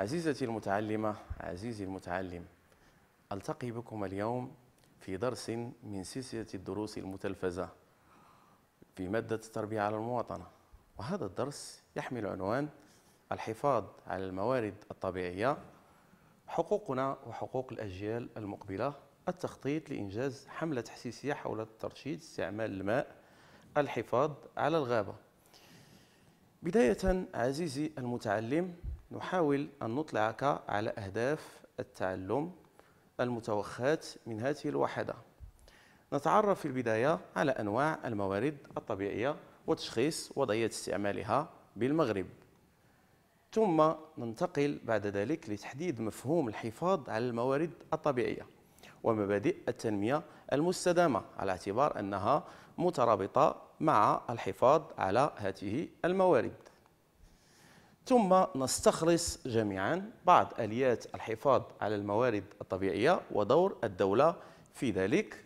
عزيزتي المتعلمة عزيزي المتعلم ألتقي بكم اليوم في درس من سلسلة الدروس المتلفزة في مادة التربية على المواطنة وهذا الدرس يحمل عنوان الحفاظ على الموارد الطبيعية حقوقنا وحقوق الأجيال المقبلة التخطيط لإنجاز حملة تحسيسية حول ترشيد استعمال الماء الحفاظ على الغابة بداية عزيزي المتعلم نحاول أن نطلعك على أهداف التعلم المتوخاة من هذه الوحدة نتعرف في البداية على أنواع الموارد الطبيعية وتشخيص وضعية استعمالها بالمغرب ثم ننتقل بعد ذلك لتحديد مفهوم الحفاظ على الموارد الطبيعية ومبادئ التنمية المستدامة على اعتبار أنها مترابطة مع الحفاظ على هذه الموارد ثم نستخلص جميعا بعض اليات الحفاظ على الموارد الطبيعيه ودور الدوله في ذلك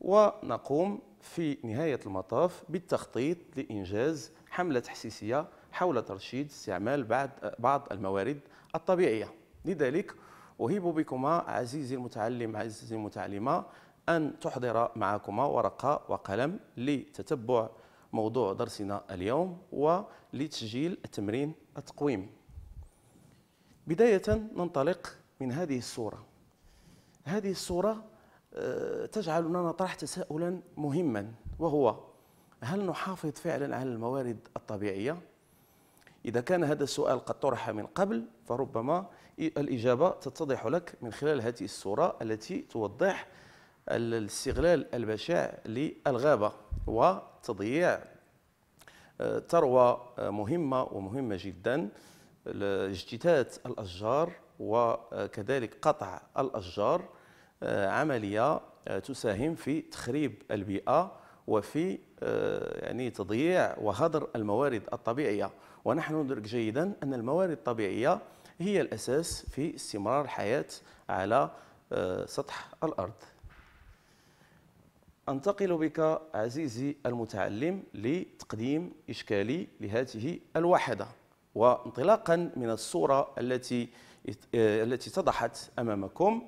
ونقوم في نهايه المطاف بالتخطيط لانجاز حمله تحسيسيه حول ترشيد استعمال بعض بعض الموارد الطبيعيه لذلك أهيب بكما عزيزي المتعلم عزيزي المتعلمة أن تحضر معكما ورقة وقلم لتتبع موضوع درسنا اليوم ولتسجيل التمرين التقويم بداية ننطلق من هذه الصورة هذه الصورة آه، تجعلنا نطرح تساؤلا مهما وهو هل نحافظ فعلا على الموارد الطبيعية؟ إذا كان هذا السؤال قد طرح من قبل فربما الإجابة تتضح لك من خلال هذه الصورة التي توضح الاستغلال البشع للغابة وتضييع آه، ثروة آه، مهمة ومهمة جدا اجتثاث الأشجار وكذلك قطع الأشجار آه، عملية تساهم في تخريب البيئة وفي يعني تضييع وهدر الموارد الطبيعية ونحن ندرك جيدا أن الموارد الطبيعية هي الأساس في استمرار الحياة على سطح الأرض أنتقل بك عزيزي المتعلم لتقديم إشكالي لهذه الواحدة وانطلاقا من الصورة التي اه التي اتضحت أمامكم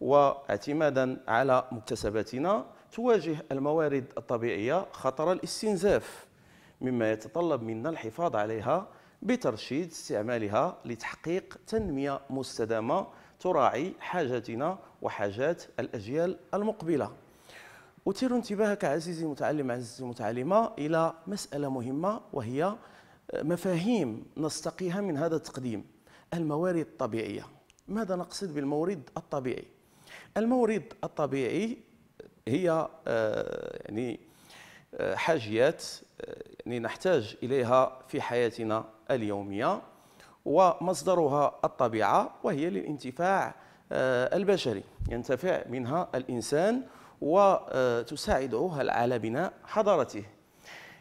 واعتمادا على مكتسباتنا تواجه الموارد الطبيعية خطر الاستنزاف مما يتطلب منا الحفاظ عليها بترشيد استعمالها لتحقيق تنمية مستدامة تراعي حاجاتنا وحاجات الأجيال المقبلة أثير انتباهك عزيزي المتعلم عزيزتي المتعلمة إلى مسألة مهمة وهي آه، مفاهيم نستقيها من هذا التقديم الموارد الطبيعية ماذا نقصد بالمورد الطبيعي؟ المورد الطبيعي هي آه، يعني آه، حاجيات يعني نحتاج إليها في حياتنا اليومية ومصدرها الطبيعة وهي للانتفاع البشري ينتفع منها الإنسان وتساعده على بناء حضارته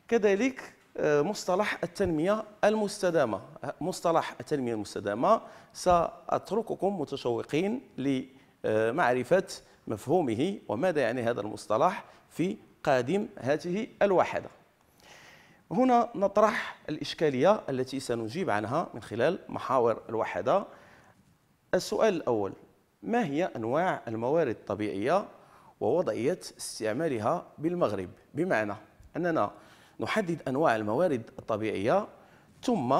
كذلك آه، مصطلح التنمية المستدامة مصطلح التنمية المستدامة سأترككم متشوقين لمعرفة مفهومه وماذا يعني هذا المصطلح في قادم هذه الوحدة هنا نطرح الإشكالية التي سنجيب عنها من خلال محاور الوحدة السؤال الأول ما هي أنواع الموارد الطبيعية ووضعية استعمالها بالمغرب بمعنى أننا نحدد أنواع الموارد الطبيعية ثم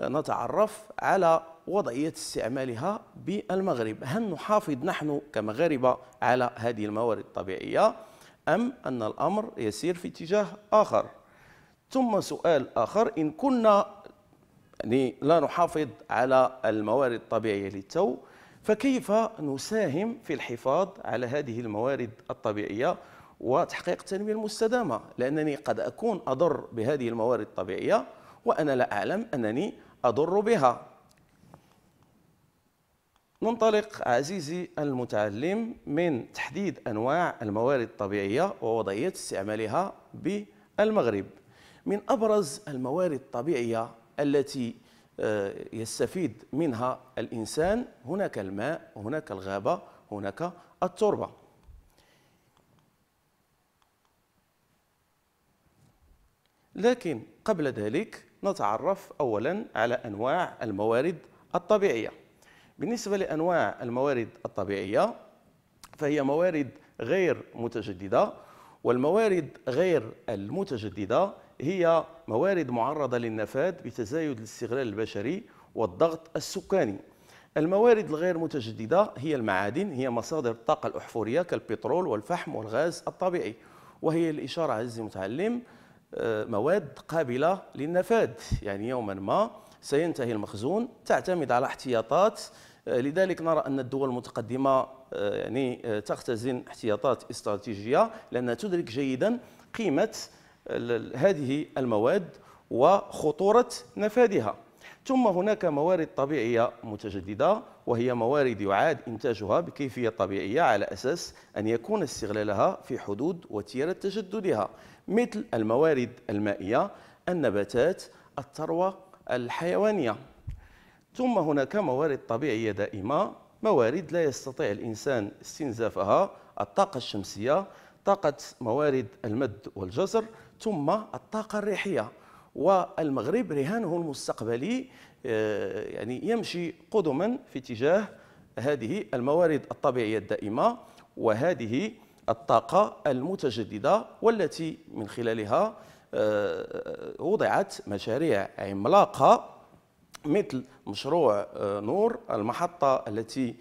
نتعرف على وضعية استعمالها بالمغرب هل نحافظ نحن كمغاربة على هذه الموارد الطبيعية أم أن الأمر يسير في اتجاه آخر ثم سؤال آخر إن كنا يعني لا نحافظ على الموارد الطبيعية للتو فكيف نساهم في الحفاظ على هذه الموارد الطبيعية وتحقيق التنمية المستدامة لأنني قد أكون أضر بهذه الموارد الطبيعية وأنا لا أعلم أنني أضر بها ننطلق عزيزي المتعلم من تحديد أنواع الموارد الطبيعية ووضعية استعمالها بالمغرب من أبرز الموارد الطبيعية التي آه، يستفيد منها الإنسان هناك الماء هناك الغابة هناك التربة لكن قبل ذلك نتعرف أولا على أنواع الموارد الطبيعية بالنسبة لأنواع الموارد الطبيعية فهي موارد غير متجددة والموارد غير المتجددة هي موارد معرضة للنفاد بتزايد الاستغلال البشري والضغط السكاني الموارد الغير متجددة هي المعادن هي مصادر الطاقة الأحفورية كالبترول والفحم والغاز الطبيعي وهي الإشارة عزيزي المتعلم آه، مواد قابلة للنفاذ يعني يوما ما سينتهي المخزون تعتمد على احتياطات آه، لذلك نرى أن الدول المتقدمة آه، يعني تختزن احتياطات استراتيجية لأنها تدرك جيدا قيمة هذه المواد وخطورة نفاذها ثم هناك موارد طبيعية متجددة وهي موارد يعاد إنتاجها بكيفية طبيعية على أساس أن يكون استغلالها في حدود وتيرة تجددها مثل الموارد المائية النباتات الثروة الحيوانية ثم هناك موارد طبيعية دائمة موارد لا يستطيع الإنسان استنزافها الطاقة الشمسية طاقة موارد المد والجزر ثم الطاقة الريحية والمغرب رهانه المستقبلي آه، يعني يمشي قدما في اتجاه هذه الموارد الطبيعية الدائمة وهذه الطاقة المتجددة والتي من خلالها آه، وضعت مشاريع عملاقة مثل مشروع آه، نور المحطة التي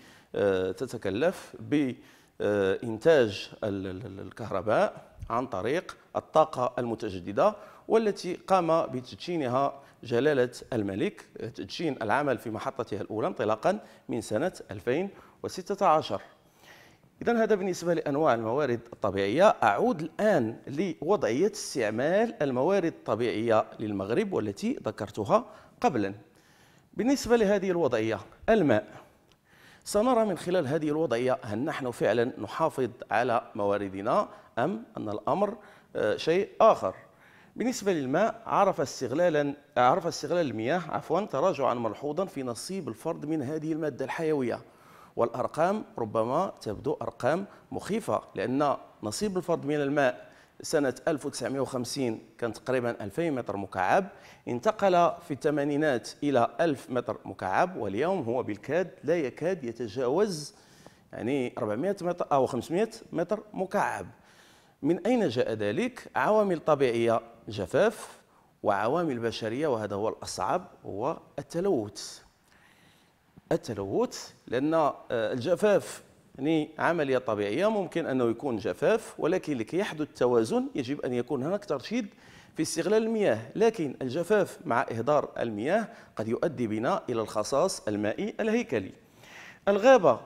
تتكلف بإنتاج الكهرباء عن طريق الطاقة المتجددة والتي قام بتدشينها جلالة الملك تدشين العمل في محطتها الأولى انطلاقا من سنة 2016 إذا هذا بالنسبة لأنواع الموارد الطبيعية أعود الآن لوضعية استعمال الموارد الطبيعية للمغرب والتي ذكرتها قبلا بالنسبة لهذه الوضعية الماء سنرى من خلال هذه الوضعية هل نحن فعلا نحافظ على مواردنا أم أن الأمر آه، شيء آخر بالنسبة للماء عرف استغلالا آه، عرف استغلال المياه عفوا تراجعا ملحوظا في نصيب الفرد من هذه المادة الحيوية والأرقام ربما تبدو أرقام مخيفة لأن نصيب الفرد من الماء سنة 1950 كان تقريبا 2000 متر مكعب انتقل في الثمانينات إلى 1000 متر مكعب واليوم هو بالكاد لا يكاد يتجاوز يعني 400 متر أو 500 متر مكعب من أين جاء ذلك؟ عوامل طبيعية جفاف وعوامل بشرية وهذا هو الأصعب هو التلوث التلوث لأن آه، الجفاف يعني عملية طبيعية ممكن أنه يكون جفاف ولكن لكي يحدث توازن يجب أن يكون هناك ترشيد في استغلال المياه لكن الجفاف مع إهدار المياه قد يؤدي بنا إلى الخصاص المائي الهيكلي الغابة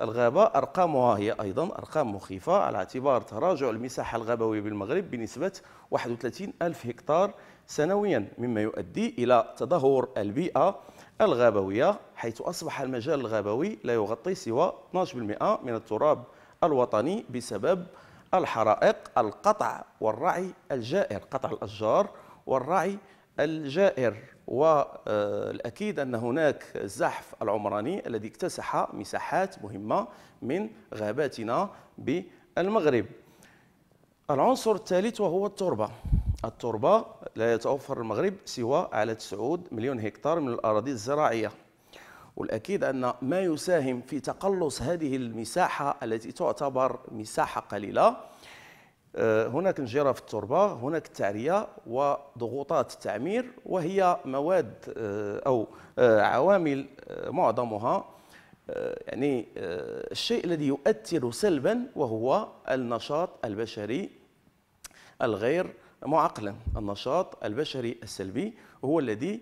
الغابة أرقامها هي أيضا أرقام مخيفة على اعتبار تراجع المساحة الغابوية بالمغرب بنسبة 31 ألف هكتار سنويا مما يؤدي إلى تدهور البيئة الغابوية حيث أصبح المجال الغابوي لا يغطي سوى 12% من التراب الوطني بسبب الحرائق القطع والرعي الجائر قطع الأشجار والرعي الجائر والأكيد أن هناك الزحف العمراني الذي اكتسح مساحات مهمة من غاباتنا بالمغرب العنصر الثالث وهو التربة التربة لا يتوفر المغرب سوى على 9 مليون هكتار من الأراضي الزراعية والأكيد أن ما يساهم في تقلص هذه المساحة التي تعتبر مساحة قليلة آه، هناك انجراف التربه هناك التعريه وضغوطات التعمير وهي مواد آه، او آه، عوامل معظمها يعني الشيء الذي يؤثر سلبا وهو النشاط البشري الغير معقلا النشاط البشري السلبي هو الذي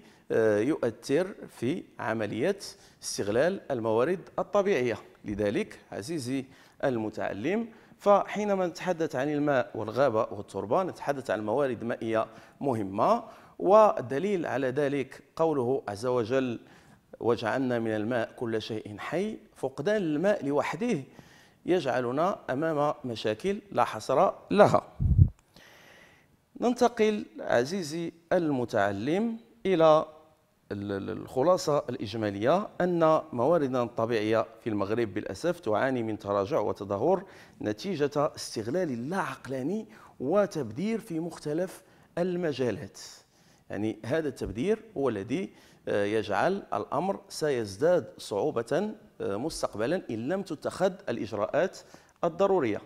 يؤثر في عملية استغلال الموارد الطبيعية لذلك عزيزي المتعلم فحينما نتحدث عن الماء والغابة والتربة نتحدث عن موارد مائية مهمة والدليل على ذلك قوله عز وجل وجعلنا من الماء كل شيء حي فقدان الماء لوحده يجعلنا أمام مشاكل لا حصر لها ننتقل عزيزي المتعلم إلى الخلاصة الإجمالية أن مواردنا الطبيعية في المغرب بالأسف تعاني من تراجع وتدهور نتيجة استغلال لا عقلاني وتبذير في مختلف المجالات يعني هذا التبذير هو الذي آه، يجعل الأمر سيزداد صعوبة آه، مستقبلا إن لم تتخذ الإجراءات الضرورية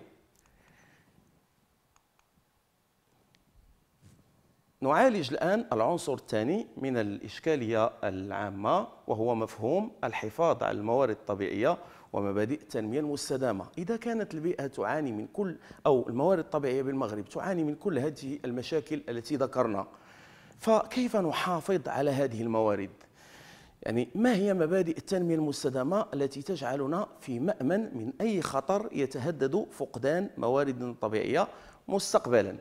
نعالج الآن العنصر الثاني من الإشكالية العامة وهو مفهوم الحفاظ على الموارد الطبيعية ومبادئ التنمية المستدامة إذا كانت البيئة تعاني من كل أو الموارد الطبيعية بالمغرب تعاني من كل هذه المشاكل التي ذكرنا فكيف نحافظ على هذه الموارد؟ يعني ما هي مبادئ التنمية المستدامة التي تجعلنا في مأمن من أي خطر يتهدد فقدان مواردنا الطبيعية مستقبلاً؟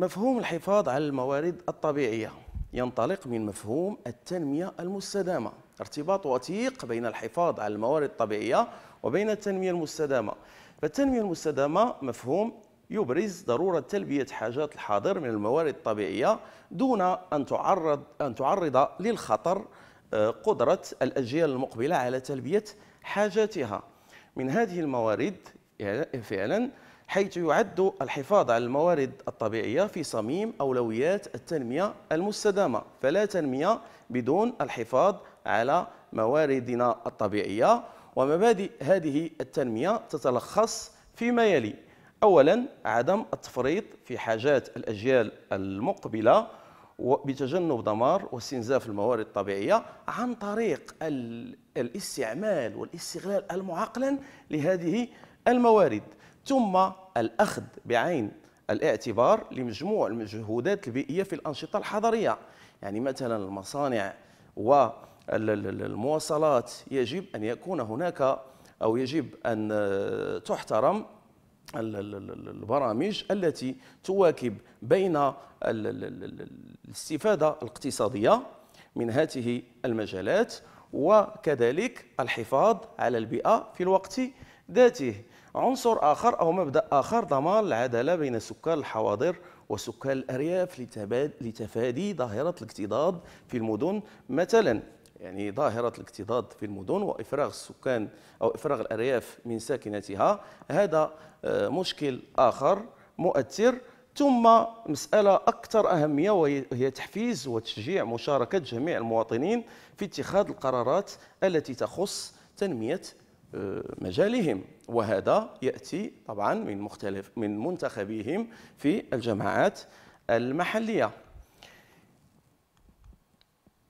مفهوم الحفاظ على الموارد الطبيعية ينطلق من مفهوم التنمية المستدامة ارتباط وثيق بين الحفاظ على الموارد الطبيعية وبين التنمية المستدامة فالتنمية المستدامة مفهوم يبرز ضرورة تلبية حاجات الحاضر من الموارد الطبيعية دون أن تعرض أن تعرض للخطر آه، قدرة الأجيال المقبلة على تلبية حاجاتها من هذه الموارد فعلا حيث يعد الحفاظ على الموارد الطبيعية في صميم أولويات التنمية المستدامة فلا تنمية بدون الحفاظ على مواردنا الطبيعية ومبادئ هذه التنمية تتلخص فيما يلي أولا عدم التفريط في حاجات الأجيال المقبلة بتجنب دمار واستنزاف الموارد الطبيعية عن طريق الاستعمال والاستغلال المعقلا لهذه الموارد ثم الأخذ بعين الاعتبار لمجموع المجهودات البيئية في الأنشطة الحضرية يعني مثلا المصانع والمواصلات يجب أن يكون هناك أو يجب أن تحترم البرامج التي تواكب بين الاستفادة الاقتصادية من هذه المجالات وكذلك الحفاظ على البيئة في الوقت ذاته عنصر آخر أو مبدأ آخر ضمان العدالة بين سكان الحواضر وسكان الأرياف لتفادي ظاهرة الاكتضاد في المدن مثلا يعني ظاهرة الاكتضاد في المدن وإفراغ السكان أو إفراغ الأرياف من ساكنتها هذا آه، مشكل آخر مؤثر ثم مسألة أكثر أهمية وهي تحفيز وتشجيع مشاركة جميع المواطنين في اتخاذ القرارات التي تخص تنمية مجالهم وهذا ياتي طبعا من مختلف من منتخبيهم في الجماعات المحليه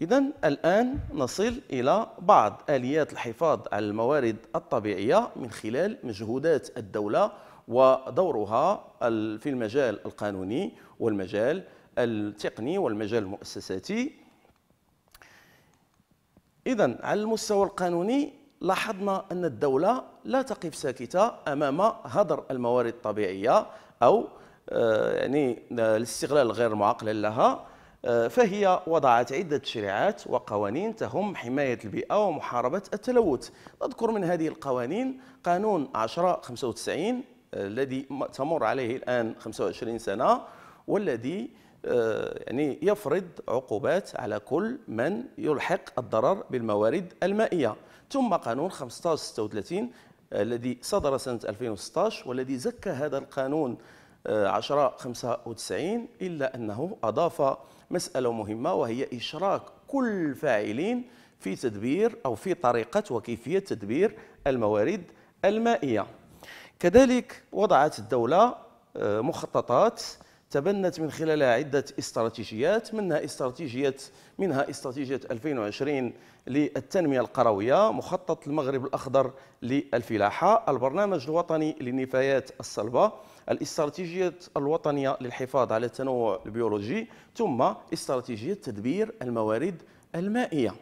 اذا الان نصل الى بعض اليات الحفاظ على الموارد الطبيعيه من خلال مجهودات الدوله ودورها في المجال القانوني والمجال التقني والمجال المؤسساتي إذا على المستوى القانوني لاحظنا أن الدولة لا تقف ساكتة أمام هدر الموارد الطبيعية أو آه، يعني آه، الاستغلال غير معقل لها آه، فهي وضعت عدة تشريعات وقوانين تهم حماية البيئة ومحاربة التلوث نذكر من هذه القوانين قانون 1095 الذي تمر عليه الآن 25 سنة والذي يعني يفرض عقوبات على كل من يلحق الضرر بالموارد المائية ثم قانون 1536 آه، الذي صدر سنة 2016 والذي زكى هذا القانون 1095 آه، إلا أنه أضاف مسألة مهمة وهي إشراك كل فاعلين في تدبير أو في طريقة وكيفية تدبير الموارد المائية كذلك وضعت الدولة آه، مخططات تبنت من خلالها عدة استراتيجيات منها استراتيجية منها استراتيجية 2020 للتنمية القروية مخطط المغرب الأخضر للفلاحة البرنامج الوطني للنفايات الصلبة الاستراتيجية الوطنية للحفاظ على التنوع البيولوجي ثم استراتيجية تدبير الموارد المائية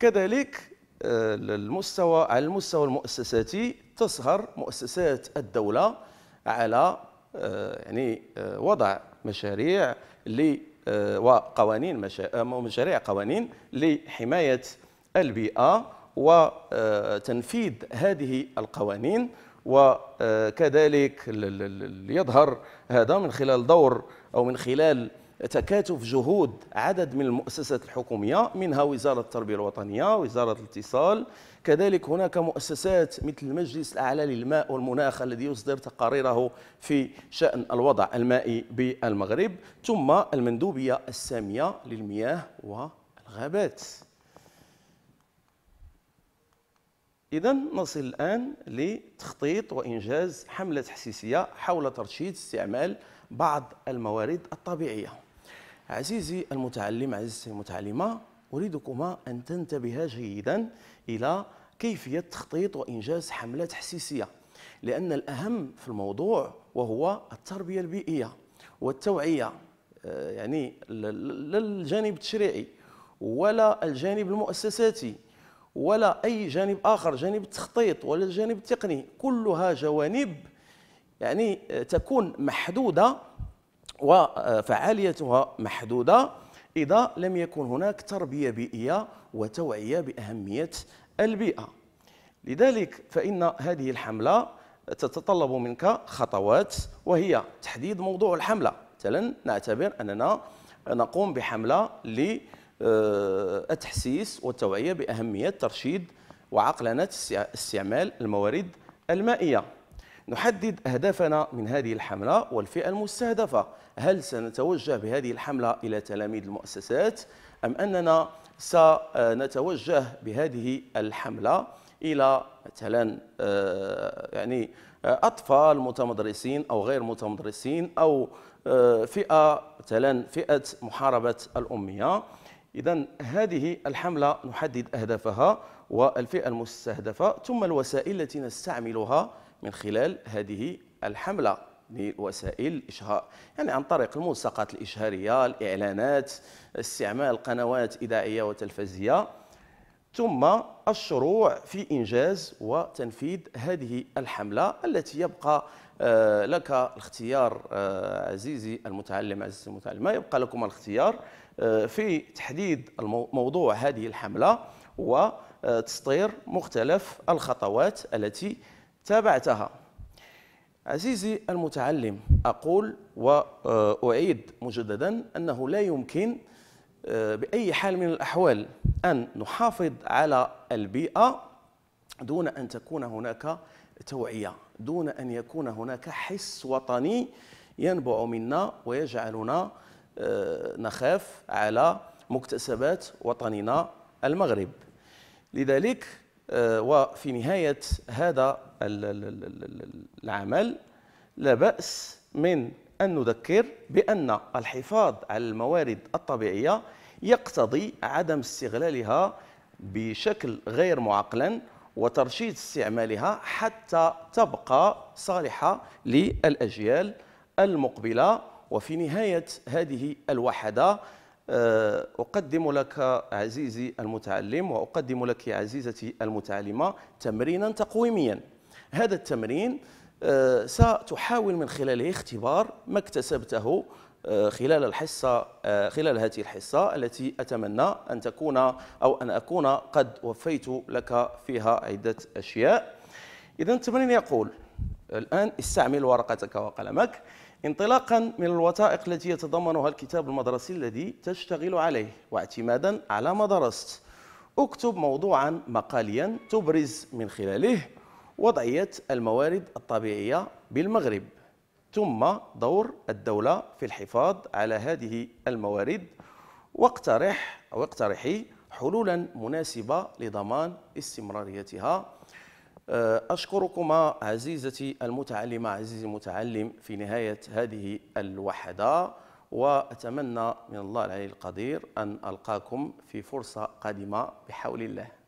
كذلك المستوى آه، على المستوى المؤسساتي تسهر مؤسسات الدولة على آه، يعني آه، وضع مشاريع آه، وقوانين مشاريع قوانين لحماية البيئة وتنفيذ هذه القوانين وكذلك يظهر هذا من خلال دور أو من خلال تكاتف جهود عدد من المؤسسات الحكومية منها وزارة التربية الوطنية وزارة الاتصال كذلك هناك مؤسسات مثل المجلس الأعلى للماء والمناخ الذي يصدر تقاريره في شأن الوضع المائي بالمغرب ثم المندوبية السامية للمياه والغابات إذا نصل الآن لتخطيط وإنجاز حملة تحسيسية حول ترشيد استعمال بعض الموارد الطبيعية عزيزي المتعلم عزيزتي المتعلمة أريدكما أن تنتبها جيدا إلى كيفية تخطيط وإنجاز حملة تحسيسية لأن الأهم في الموضوع وهو التربية البيئية والتوعية آه، يعني لا الجانب التشريعي ولا الجانب المؤسساتي ولا أي جانب آخر جانب التخطيط ولا الجانب التقني كلها جوانب يعني آه، تكون محدودة وفعاليتها محدودة إذا لم يكن هناك تربية بيئية وتوعية بأهمية البيئة لذلك فإن هذه الحملة تتطلب منك خطوات وهي تحديد موضوع الحملة مثلا نعتبر أننا نقوم بحملة للتحسيس والتوعية بأهمية ترشيد وعقلنة استعمال الموارد المائية نحدد أهدافنا من هذه الحملة والفئة المستهدفة هل سنتوجه بهذه الحملة إلى تلاميذ المؤسسات أم أننا سنتوجه بهذه الحملة إلى مثلا آه، يعني آه، أطفال متمدرسين أو غير متمدرسين أو آه، فئة مثلا فئة محاربة الأمية إذا هذه الحملة نحدد أهدافها والفئة المستهدفة ثم الوسائل التي نستعملها من خلال هذه الحملة لوسائل الإشهار يعني عن طريق الملصقات الإشهارية الإعلانات استعمال قنوات إذاعية وتلفزية ثم الشروع في إنجاز وتنفيذ هذه الحملة التي يبقى آه، لك الاختيار آه، عزيزي المتعلم عزيزي المتعلمة يبقى لكم الاختيار آه، في تحديد موضوع هذه الحملة وتسطير مختلف الخطوات التي تابعتها عزيزي المتعلم أقول وأعيد مجددا أنه لا يمكن آه، بأي حال من الأحوال أن نحافظ على البيئة دون أن تكون هناك توعية دون أن يكون هناك حس وطني ينبع منا ويجعلنا آه، نخاف على مكتسبات وطننا المغرب لذلك آه، وفي نهاية هذا العمل لا بأس من أن نذكر بأن الحفاظ على الموارد الطبيعية يقتضي عدم استغلالها بشكل غير معقلا وترشيد استعمالها حتى تبقى صالحة للأجيال المقبلة وفي نهاية هذه الوحدة آه، أقدم لك عزيزي المتعلم وأقدم لك عزيزتي المتعلمة تمرينا تقويميا هذا التمرين آه، ستحاول من خلاله اختبار ما اكتسبته آه، خلال الحصة آه، خلال هذه الحصة التي أتمنى أن تكون أو أن أكون قد وفيت لك فيها عدة أشياء إذا التمرين يقول الآن استعمل ورقتك وقلمك انطلاقا من الوثائق التي يتضمنها الكتاب المدرسي الذي تشتغل عليه واعتمادا على ما درست اكتب موضوعا مقاليا تبرز من خلاله وضعية الموارد الطبيعية بالمغرب ثم دور الدولة في الحفاظ على هذه الموارد واقترح أو اقترحي حلولا مناسبة لضمان استمراريتها آه، أشكركما عزيزتي المتعلمة عزيزي المتعلم في نهاية هذه الوحدة وأتمنى من الله العلي القدير أن ألقاكم في فرصة قادمة بحول الله